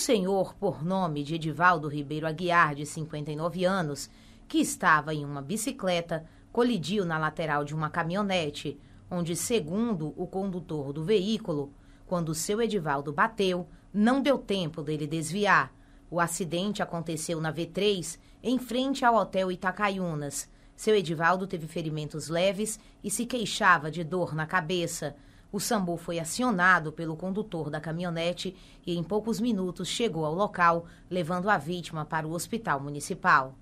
senhor, por nome de Edivaldo Ribeiro Aguiar, de 59 anos, que estava em uma bicicleta, colidiu na lateral de uma caminhonete, onde, segundo o condutor do veículo, quando seu Edivaldo bateu, não deu tempo dele desviar. O acidente aconteceu na V3, em frente ao Hotel Itacaiunas. Seu Edivaldo teve ferimentos leves e se queixava de dor na cabeça. O SAMU foi acionado pelo condutor da caminhonete e, em poucos minutos, chegou ao local, levando a vítima para o hospital municipal.